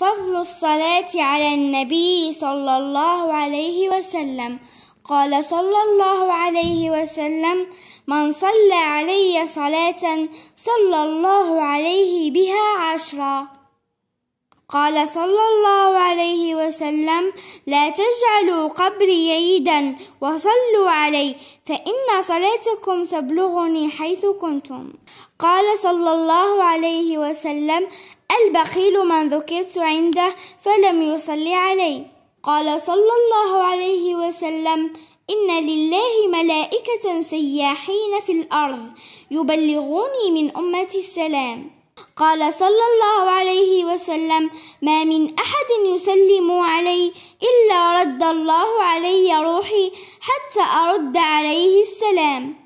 فضل الصلاة على النبي صلى الله عليه وسلم قال صلى الله عليه وسلم من صلى علي صلاة صلى الله عليه بها عشرا قال صلى الله عليه وسلم لا تجعلوا قبري عيدا وصلوا علي فإن صلاتكم تبلغني حيث كنتم قال صلى الله عليه وسلم البخيل من ذكرت عنده فلم يصلي علي قال صلى الله عليه وسلم إن لله ملائكة سياحين في الأرض يبلغوني من أمتي السلام قال صلى الله عليه وسلم ما من أحد يسلم علي إلا رد الله علي روحي حتى أرد عليه السلام